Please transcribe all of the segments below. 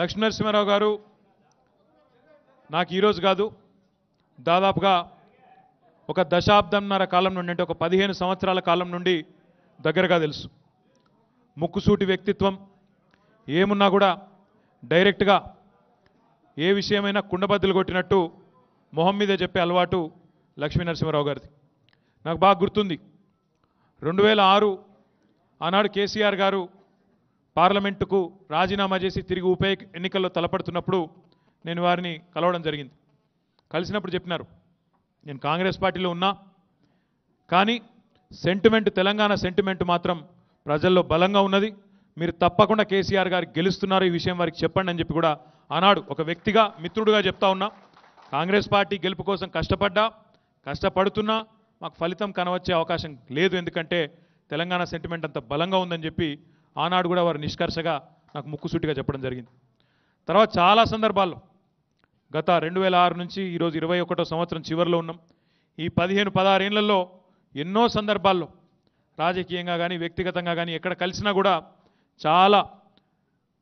లక్ష్మీనరసింహారావు గారు నాకు ఈరోజు కాదు దాదాపుగా ఒక దశాబ్దంన్నర కాలం నుండి అంటే ఒక పదిహేను సంవత్సరాల కాలం నుండి దగ్గరగా తెలుసు ముక్కుసూటి వ్యక్తిత్వం ఏమున్నా కూడా డైరెక్ట్గా ఏ విషయమైనా కుండబద్దలు కొట్టినట్టు మొహం మీదే చెప్పే అలవాటు లక్ష్మీనరసింహారావు గారిది నాకు బాగా గుర్తుంది రెండు వేల ఆరు ఆనాడు కేసీఆర్ గారు పార్లమెంటుకు రాజీనామా చేసి తిరిగి ఉప ఎన్నికల్లో తలపడుతున్నప్పుడు నేను వారిని కలవడం జరిగింది కలిసినప్పుడు చెప్పినారు నేను కాంగ్రెస్ పార్టీలో ఉన్నా కానీ సెంటిమెంట్ తెలంగాణ సెంటిమెంట్ మాత్రం ప్రజల్లో బలంగా ఉన్నది మీరు తప్పకుండా కేసీఆర్ గారు గెలుస్తున్నారు ఈ విషయం వారికి చెప్పండి అని చెప్పి కూడా ఆనాడు ఒక వ్యక్తిగా మిత్రుడుగా చెప్తా ఉన్నా కాంగ్రెస్ పార్టీ గెలుపు కోసం కష్టపడ్డా కష్టపడుతున్నా మాకు ఫలితం కనవచ్చే అవకాశం లేదు ఎందుకంటే తెలంగాణ సెంటిమెంట్ అంత బలంగా ఉందని చెప్పి ఆనాడు కూడా వారు నిష్కర్షగా నాకు ముక్కుసూటిగా చెప్పడం జరిగింది తర్వాత చాలా సందర్భాల్లో గత రెండు వేల ఆరు నుంచి ఈరోజు ఇరవై ఒకటో సంవత్సరం చివరిలో ఉన్నాం ఈ పదిహేను పదహారేళ్లలో ఎన్నో సందర్భాల్లో రాజకీయంగా కానీ వ్యక్తిగతంగా కానీ ఎక్కడ కలిసినా కూడా చాలా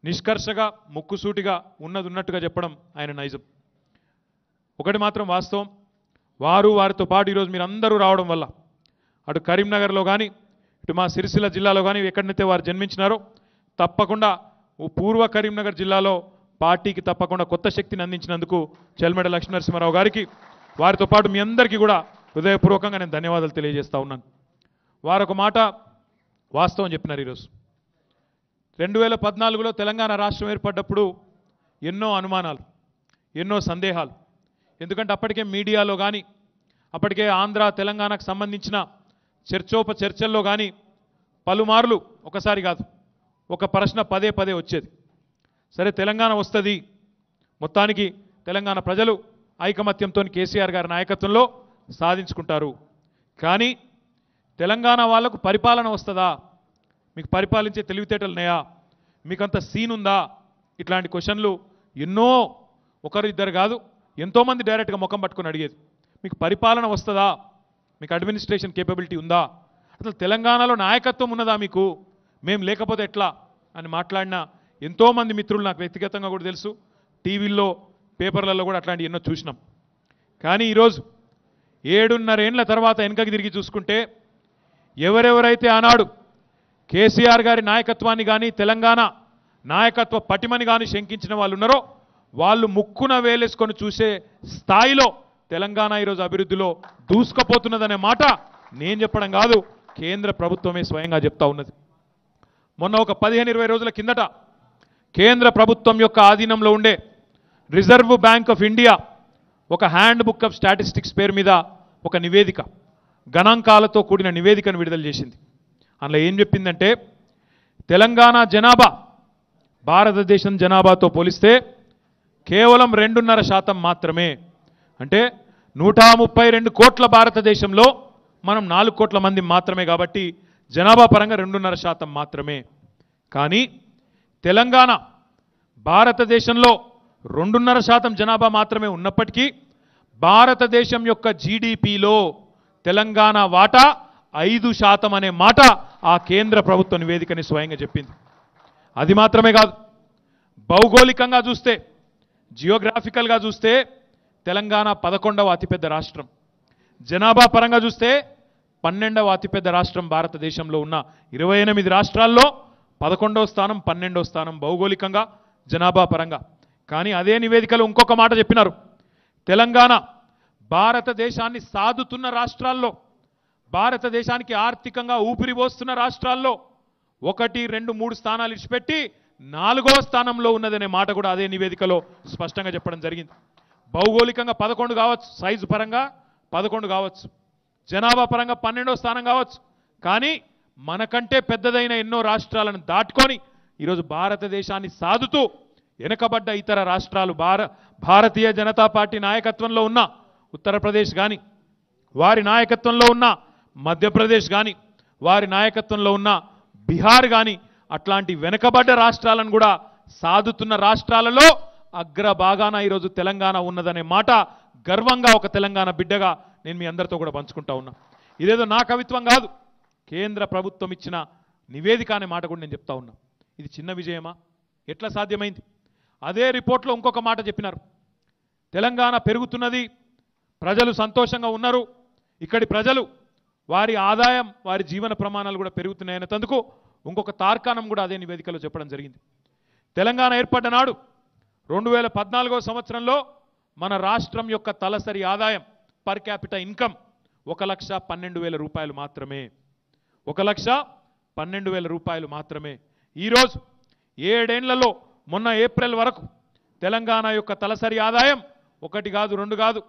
నిష్కర్షగా ముక్కుసూటిగా ఉన్నది ఉన్నట్టుగా చెప్పడం ఆయన నైజం ఒకటి మాత్రం వాస్తవం వారు వారితో పాటు ఈరోజు మీరు అందరూ రావడం వల్ల అటు కరీంనగర్లో కానీ ఇటు మా సిరిసిల్ల జిల్లాలో కానీ ఎక్కడైతే వారు జన్మించినారో తప్పకుండా పూర్వ కరీంనగర్ జిల్లాలో పార్టీకి తప్పకుండా కొత్త శక్తిని అందించినందుకు చెల్మెడ లక్ష్మీనరసింహారావు గారికి వారితో పాటు మీ అందరికీ కూడా హృదయపూర్వకంగా నేను ధన్యవాదాలు తెలియజేస్తా ఉన్నాను వారొక మాట వాస్తవం చెప్పినారు ఈరోజు రెండు వేల పద్నాలుగులో తెలంగాణ రాష్ట్రం ఏర్పడ్డప్పుడు ఎన్నో అనుమానాలు ఎన్నో సందేహాలు ఎందుకంటే అప్పటికే మీడియాలో కానీ అప్పటికే ఆంధ్ర తెలంగాణకు సంబంధించిన చర్చోప చర్చల్లో కానీ పలుమార్లు ఒకసారి కాదు ఒక ప్రశ్న పదే పదే వచ్చేది సరే తెలంగాణ వస్తుంది మొత్తానికి తెలంగాణ ప్రజలు ఐకమత్యంతో కేసీఆర్ గారి నాయకత్వంలో సాధించుకుంటారు కానీ తెలంగాణ వాళ్లకు పరిపాలన వస్తుందా మీకు పరిపాలించే తెలివితేటలున్నాయా మీకంత సీన్ ఉందా ఇట్లాంటి క్వశ్చన్లు ఎన్నో ఒకరు ఇద్దరు కాదు ఎంతోమంది డైరెక్ట్గా ముఖం పట్టుకొని అడిగేది మీకు పరిపాలన వస్తుందా మీకు అడ్మినిస్ట్రేషన్ కేపబిలిటీ ఉందా అసలు తెలంగాణలో నాయకత్వం ఉన్నదా మీకు మేము లేకపోతే ఎట్లా అని మాట్లాడిన ఎంతోమంది మిత్రులు నాకు వ్యక్తిగతంగా కూడా తెలుసు టీవీల్లో పేపర్లలో కూడా అట్లాంటివి ఎన్నో చూసినాం కానీ ఈరోజు ఏడున్నరేండ్ల తర్వాత వెనుకకి తిరిగి చూసుకుంటే ఎవరెవరైతే ఆనాడు కేసీఆర్ గారి నాయకత్వాన్ని కానీ తెలంగాణ నాయకత్వ పటిమని కానీ శంకించిన వాళ్ళు ఉన్నారో వాళ్ళు ముక్కున వేలేసుకొని చూసే స్థాయిలో తెలంగాణ ఈరోజు అభివృద్ధిలో దూసుకపోతున్నదనే మాట నేను చెప్పడం కాదు కేంద్ర ప్రభుత్వమే స్వయంగా చెప్తా ఉన్నది మొన్న ఒక పదిహేను ఇరవై రోజుల కిందట కేంద్ర ప్రభుత్వం యొక్క ఆధీనంలో ఉండే రిజర్వ్ బ్యాంక్ ఆఫ్ ఇండియా ఒక హ్యాండ్ బుక్ ఆఫ్ స్టాటిస్టిక్స్ పేరు మీద ఒక నివేదిక గణాంకాలతో కూడిన నివేదికను విడుదల చేసింది అందులో ఏం చెప్పిందంటే తెలంగాణ జనాభా భారతదేశం జనాభాతో పోలిస్తే కేవలం రెండున్నర శాతం మాత్రమే అంటే నూట ముప్పై రెండు కోట్ల భారతదేశంలో మనం నాలుగు కోట్ల మంది మాత్రమే కాబట్టి జనాభా పరంగా రెండున్నర శాతం మాత్రమే కానీ తెలంగాణ భారతదేశంలో రెండున్నర శాతం జనాభా మాత్రమే ఉన్నప్పటికీ భారతదేశం యొక్క జీడిపిలో తెలంగాణ వాటా ఐదు శాతం అనే మాట ఆ కేంద్ర ప్రభుత్వ నివేదికని స్వయంగా చెప్పింది అది మాత్రమే కాదు భౌగోళికంగా చూస్తే జియోగ్రాఫికల్గా చూస్తే తెలంగాణ పదకొండవ అతిపెద్ద రాష్ట్రం జనాభా పరంగా చూస్తే పన్నెండవ అతిపెద్ద రాష్ట్రం భారతదేశంలో ఉన్న ఇరవై ఎనిమిది రాష్ట్రాల్లో పదకొండవ స్థానం పన్నెండవ స్థానం భౌగోళికంగా జనాభా పరంగా కానీ అదే నివేదికలు ఇంకొక మాట చెప్పినారు తెలంగాణ భారతదేశాన్ని సాదుతున్న రాష్ట్రాల్లో భారతదేశానికి ఆర్థికంగా ఊపిరిపోస్తున్న రాష్ట్రాల్లో ఒకటి రెండు మూడు స్థానాలు ఇచ్చిపెట్టి నాలుగవ స్థానంలో ఉన్నదనే మాట కూడా అదే నివేదికలో స్పష్టంగా చెప్పడం జరిగింది భౌగోళికంగా పదకొండు కావచ్చు సైజు పరంగా పదకొండు కావచ్చు జనాభా పరంగా పన్నెండో స్థానం కావచ్చు కానీ మనకంటే పెద్దదైన ఎన్నో రాష్ట్రాలను దాటుకొని ఈరోజు భారతదేశాన్ని సాధుతూ వెనుకబడ్డ ఇతర రాష్ట్రాలు భార భారతీయ జనతా పార్టీ నాయకత్వంలో ఉన్న ఉత్తరప్రదేశ్ కానీ వారి నాయకత్వంలో ఉన్న మధ్యప్రదేశ్ కానీ వారి నాయకత్వంలో ఉన్న బీహార్ కానీ అట్లాంటి వెనుకబడ్డ రాష్ట్రాలను కూడా సాధుతున్న రాష్ట్రాలలో అగ్రభాగాన ఈరోజు తెలంగాణ ఉన్నదనే మాట గర్వంగా ఒక తెలంగాణ బిడ్డగా నేను మీ అందరితో కూడా పంచుకుంటా ఉన్నా ఇదేదో నా కవిత్వం కాదు కేంద్ర ప్రభుత్వం ఇచ్చిన నివేదిక అనే మాట కూడా నేను చెప్తా ఉన్నా ఇది చిన్న విజయమా ఎట్లా సాధ్యమైంది అదే రిపోర్ట్లో ఇంకొక మాట చెప్పినారు తెలంగాణ పెరుగుతున్నది ప్రజలు సంతోషంగా ఉన్నారు ఇక్కడి ప్రజలు వారి ఆదాయం వారి జీవన ప్రమాణాలు కూడా పెరుగుతున్నాయనే ఇంకొక తార్కాణం కూడా అదే నివేదికలో చెప్పడం జరిగింది తెలంగాణ ఏర్పడ్డ నాడు రెండు వేల పద్నాలుగో సంవత్సరంలో మన రాష్ట్రం యొక్క తలసరి ఆదాయం పర్ క్యాపిటల్ ఇన్కమ్ ఒక లక్ష పన్నెండు వేల రూపాయలు మాత్రమే ఒక లక్ష పన్నెండు వేల రూపాయలు మాత్రమే ఈరోజు ఏడేండ్లలో మొన్న ఏప్రిల్ వరకు తెలంగాణ యొక్క తలసరి ఆదాయం ఒకటి కాదు రెండు కాదు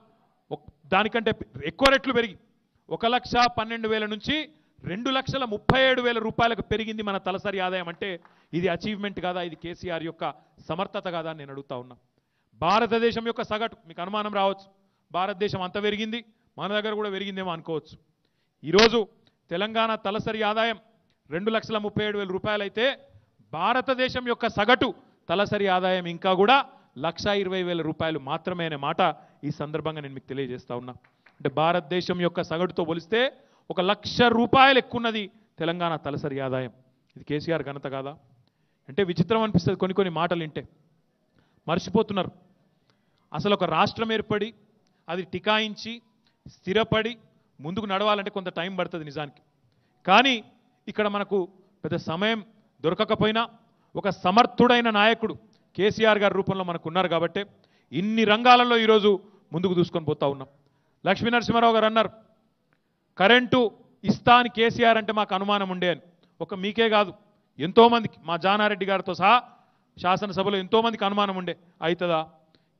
దానికంటే ఎక్కువ రెట్లు పెరిగి ఒక లక్ష పన్నెండు వేల నుంచి రెండు లక్షల ముప్పై ఏడు వేల రూపాయలకు పెరిగింది మన తలసరి ఆదాయం అంటే ఇది అచీవ్మెంట్ కాదా ఇది కేసీఆర్ యొక్క సమర్థత కాదా నేను అడుగుతా ఉన్నా భారతదేశం యొక్క సగటు మీకు అనుమానం రావచ్చు భారతదేశం అంత పెరిగింది మన దగ్గర కూడా పెరిగిందేమో అనుకోవచ్చు ఈరోజు తెలంగాణ తలసరి ఆదాయం రెండు లక్షల ముప్పై ఏడు వేల రూపాయలైతే భారతదేశం యొక్క సగటు తలసరి ఆదాయం ఇంకా కూడా లక్ష ఇరవై వేల రూపాయలు మాత్రమే అనే మాట ఈ సందర్భంగా నేను మీకు తెలియజేస్తా ఉన్నా అంటే భారతదేశం యొక్క సగటుతో పోలిస్తే ఒక లక్ష రూపాయలు ఎక్కువన్నది తెలంగాణ తలసరి ఆదాయం ఇది కేసీఆర్ ఘనత కాదా అంటే విచిత్రం అనిపిస్తుంది కొన్ని కొన్ని మాటలు వింటే మర్చిపోతున్నారు అసలు ఒక రాష్ట్రం ఏర్పడి అది టికాయించి స్థిరపడి ముందుకు నడవాలంటే కొంత టైం పడుతుంది నిజానికి కానీ ఇక్కడ మనకు పెద్ద సమయం దొరకకపోయినా ఒక సమర్థుడైన నాయకుడు కేసీఆర్ గారి రూపంలో మనకు ఉన్నారు కాబట్టి ఇన్ని రంగాలలో ఈరోజు ముందుకు దూసుకొని పోతా ఉన్నాం లక్ష్మీ నరసింహారావు గారు అన్నారు కరెంటు ఇస్తా అని కేసీఆర్ అంటే మాకు అనుమానం ఉండేది ఒక మీకే కాదు ఎంతోమందికి మా జానారెడ్డి గారితో సహా శాసనసభలో ఎంతోమందికి అనుమానం ఉండే అవుతుందా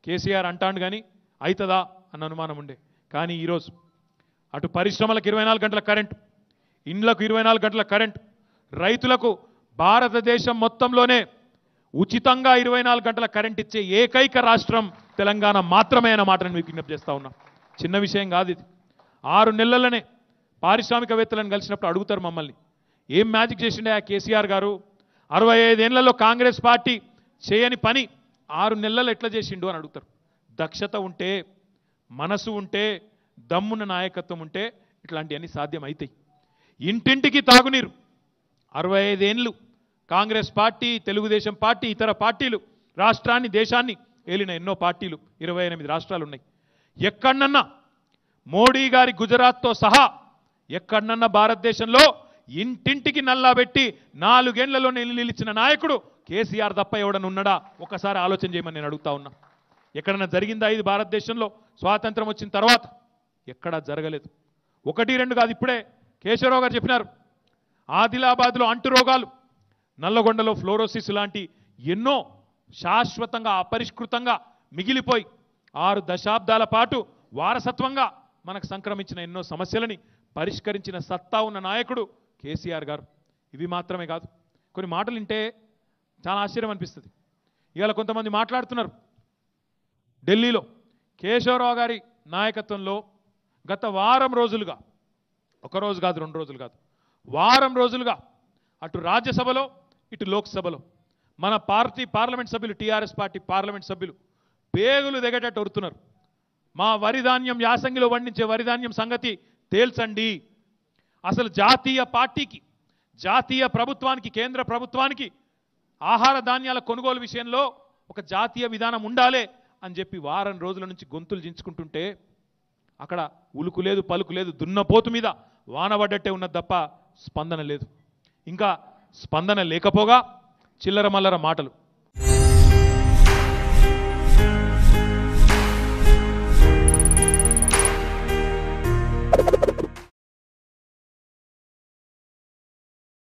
కేసీఆర్ అంటాడు కానీ అవుతుందా అన్న అనుమానం ఉండే కానీ ఈరోజు అటు పరిశ్రమలకు ఇరవై నాలుగు గంటల కరెంట్ ఇండ్లకు ఇరవై నాలుగు గంటల కరెంట్ రైతులకు భారతదేశం మొత్తంలోనే ఉచితంగా ఇరవై నాలుగు గంటల కరెంట్ ఇచ్చే ఏకైక రాష్ట్రం తెలంగాణ మాత్రమే అన్న మాటను మీకు విజ్ఞప్తి చేస్తా ఉన్నా చిన్న విషయం కాదు ఇది ఆరు నెలలనే పారిశ్రామికవేత్తలను కలిసినప్పుడు అడుగుతారు మమ్మల్ని ఏం మ్యాజిక్ చేసిండే ఆ కేసీఆర్ గారు అరవై ఐదేళ్లలో కాంగ్రెస్ పార్టీ చేయని పని ఆరు నెలలు ఎట్లా చేసిండు అని అడుగుతారు దక్షత ఉంటే మనసు ఉంటే దమ్మున్న నాయకత్వం ఉంటే ఇట్లాంటివన్నీ సాధ్యమవుతాయి ఇంటింటికి తాగునీరు అరవై ఐదేళ్ళు కాంగ్రెస్ పార్టీ తెలుగుదేశం పార్టీ ఇతర పార్టీలు రాష్ట్రాన్ని దేశాన్ని ఏలిన ఎన్నో పార్టీలు ఇరవై ఎనిమిది రాష్ట్రాలు ఉన్నాయి ఎక్కడన్నా మోడీ గారి గుజరాత్తో సహా ఎక్కడన్నా భారతదేశంలో ఇంటింటికి నల్లా పెట్టి నాలుగేళ్లలో నిలిచిన నాయకుడు కేసీఆర్ తప్ప ఎవడన్నా ఉన్నాడా ఒకసారి ఆలోచన చేయమని నేను అడుగుతా ఉన్నా ఎక్కడన్నా జరిగిందా ఇది భారతదేశంలో స్వాతంత్రం వచ్చిన తర్వాత ఎక్కడా జరగలేదు ఒకటి రెండు కాదు ఇప్పుడే కేశవరావు గారు చెప్పినారు ఆదిలాబాద్లో అంటు రోగాలు నల్లగొండలో ఫ్లోరోసిస్ లాంటి ఎన్నో శాశ్వతంగా అపరిష్కృతంగా మిగిలిపోయి ఆరు దశాబ్దాల పాటు వారసత్వంగా మనకు సంక్రమించిన ఎన్నో సమస్యలని పరిష్కరించిన సత్తా ఉన్న నాయకుడు కేసీఆర్ గారు ఇవి మాత్రమే కాదు కొన్ని మాటలు వింటే చాలా ఆశ్చర్యం అనిపిస్తుంది ఇవాళ కొంతమంది మాట్లాడుతున్నారు ఢిల్లీలో కేశవరావు గారి నాయకత్వంలో గత వారం రోజులుగా ఒకరోజు కాదు రెండు రోజులు కాదు వారం రోజులుగా అటు రాజ్యసభలో ఇటు లోక్సభలో మన పార్టీ పార్లమెంట్ సభ్యులు టీఆర్ఎస్ పార్టీ పార్లమెంట్ సభ్యులు పేగులు దిగేటట్టు వరుతున్నారు మా వరిధాన్యం యాసంగిలో వండించే వరిధాన్యం సంగతి తేల్చండి అసలు జాతీయ పార్టీకి జాతీయ ప్రభుత్వానికి కేంద్ర ప్రభుత్వానికి ఆహార ధాన్యాల కొనుగోలు విషయంలో ఒక జాతీయ విధానం ఉండాలే అని చెప్పి వారం రోజుల నుంచి గొంతులు దించుకుంటుంటే అక్కడ ఉలుకు లేదు పలుకు లేదు దున్నపోతు మీద వానబడ్డట్టే ఉన్నది తప్ప స్పందన లేదు ఇంకా స్పందన లేకపోగా చిల్లర మల్లర మాటలు